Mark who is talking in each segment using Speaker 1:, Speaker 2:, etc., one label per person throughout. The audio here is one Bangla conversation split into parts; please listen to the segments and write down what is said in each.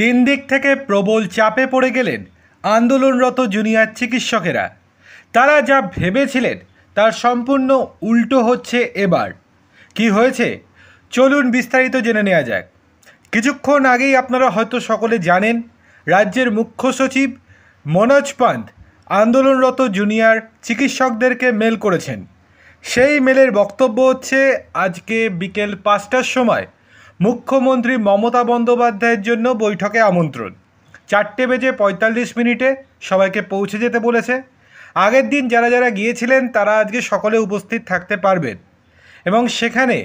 Speaker 1: তিন দিক থেকে প্রবল চাপে পড়ে গেলেন আন্দোলনরত জুনিয়র চিকিৎসকেরা তারা যা ভেবেছিলেন তার সম্পূর্ণ উল্টো হচ্ছে এবার কি হয়েছে চলুন বিস্তারিত জেনে নেওয়া যাক কিছুক্ষণ আগেই আপনারা হয়তো সকলে জানেন রাজ্যের মুখ্য সচিব মনোজ পান্ত আন্দোলনরত জুনিয়র চিকিৎসকদেরকে মেল করেছেন সেই মেলের বক্তব্য হচ্ছে আজকে বিকেল পাঁচটার সময় মুখ্যমন্ত্রী মমতা বন্দ্যোপাধ্যায়ের জন্য বৈঠকে আমন্ত্রণ চারটে বেজে পঁয়তাল্লিশ মিনিটে সবাইকে পৌঁছে যেতে বলেছে আগের দিন যারা যারা গিয়েছিলেন তারা আজকে সকলে উপস্থিত থাকতে পারবেন এবং সেখানে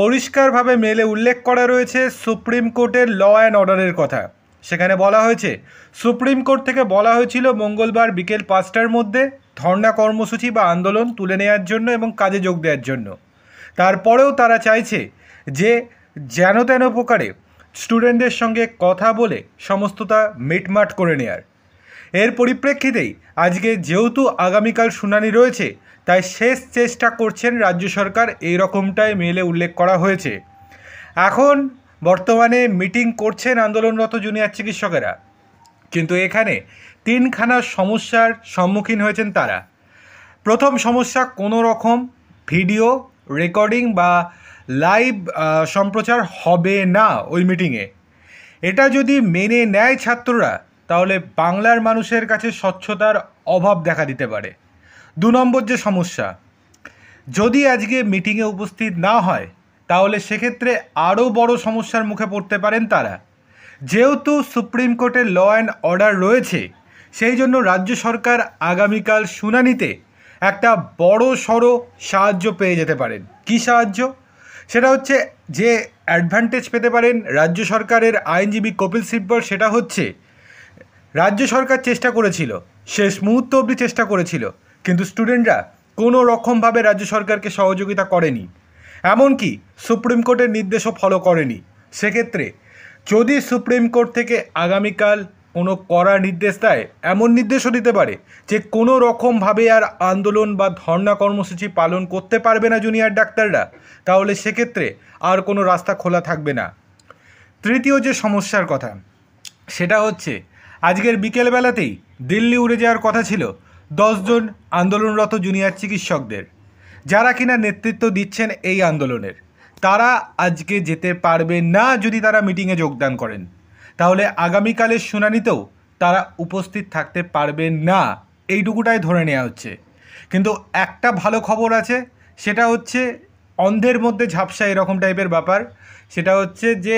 Speaker 1: পরিষ্কারভাবে মেলে উল্লেখ করা রয়েছে সুপ্রিম কোর্টের ল অ্যান্ড অর্ডারের কথা সেখানে বলা হয়েছে সুপ্রিম কোর্ট থেকে বলা হয়েছিল মঙ্গলবার বিকেল পাঁচটার মধ্যে ধর্ণা কর্মসূচি বা আন্দোলন তুলে নেওয়ার জন্য এবং কাজে যোগ দেওয়ার জন্য তারপরেও তারা চাইছে যে যেন তেন প্রকারে স্টুডেন্টদের সঙ্গে কথা বলে সমস্তটা মিটমাট করে নেয়ার এর পরিপ্রেক্ষিতেই আজকে যেহেতু আগামীকাল শুনানি রয়েছে তাই শেষ চেষ্টা করছেন রাজ্য সরকার এই রকমটাই মেলে উল্লেখ করা হয়েছে এখন বর্তমানে মিটিং করছেন আন্দোলনরত জুনিয়র চিকিৎসকেরা কিন্তু এখানে তিনখানা সমস্যার সম্মুখীন হয়েছেন তারা প্রথম সমস্যা কোনো রকম ভিডিও রেকর্ডিং বা লাইভ সম্প্রচার হবে না ওই মিটিংয়ে এটা যদি মেনে নেয় ছাত্ররা তাহলে বাংলার মানুষের কাছে স্বচ্ছতার অভাব দেখা দিতে পারে দু নম্বর যে সমস্যা যদি আজকে মিটিংয়ে উপস্থিত না হয় তাহলে সেক্ষেত্রে আরও বড় সমস্যার মুখে পড়তে পারেন তারা যেহেতু সুপ্রিম কোর্টের ল অ্যান্ড অর্ডার রয়েছে সেই জন্য রাজ্য সরকার আগামীকাল শুনানিতে একটা বড় সড়ো সাহায্য পেয়ে যেতে পারেন কি সাহায্য সেটা হচ্ছে যে অ্যাডভান্টেজ পেতে পারেন রাজ্য সরকারের আইনজীবী কপিল সিব্বল সেটা হচ্ছে রাজ্য সরকার চেষ্টা করেছিল শেষ মুহূর্ত অবধি চেষ্টা করেছিল কিন্তু স্টুডেন্টরা কোনো রকমভাবে রাজ্য সরকারকে সহযোগিতা করেনি এমনকি সুপ্রিম কোর্টের নির্দেশও ফলো করেনি সেক্ষেত্রে যদি সুপ্রিম কোর্ট থেকে আগামীকাল কোনো কড়া নির্দেশ দেয় এমন নির্দেশও দিতে পারে যে কোনো রকমভাবে আর আন্দোলন বা ধর্না কর্মসূচি পালন করতে পারবে না জুনিয়র ডাক্তাররা তাহলে সেক্ষেত্রে আর কোনো রাস্তা খোলা থাকবে না তৃতীয় যে সমস্যার কথা সেটা হচ্ছে আজকের বিকেলবেলাতেই দিল্লি উড়ে যাওয়ার কথা ছিল দশজন আন্দোলনরত জুনিয়র চিকিৎসকদের যারা কিনা নেতৃত্ব দিচ্ছেন এই আন্দোলনের তারা আজকে যেতে পারবে না যদি তারা মিটিংয়ে যোগদান করেন তাহলে আগামীকালের শুনানিতেও তারা উপস্থিত থাকতে পারবে না এইটুকুটাই ধরে নেওয়া হচ্ছে কিন্তু একটা ভালো খবর আছে সেটা হচ্ছে অন্ধের মধ্যে ঝাপসা এরকম টাইপের ব্যাপার সেটা হচ্ছে যে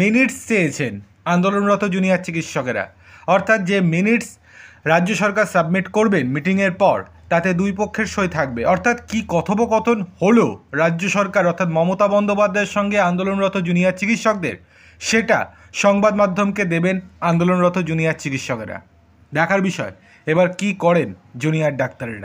Speaker 1: মিনিটস চেয়েছেন আন্দোলনরত জুনিয়র চিকিৎসকেরা অর্থাৎ যে মিনিটস রাজ্য সরকার সাবমিট করবেন মিটিংয়ের পর তাতে দুই পক্ষের সই থাকবে অর্থাৎ কি কথোপকথন হলো রাজ্য সরকার অর্থাৎ মমতা বন্দ্যোপাধ্যায়ের সঙ্গে আন্দোলনরত জুনিয়র চিকিৎসকদের সেটা সংবাদ মাধ্যমকে দেবেন আন্দোলনরত জুনিয়র চিকিৎসকেরা দেখার বিষয় এবার কি করেন জুনিয়র ডাক্তারেরা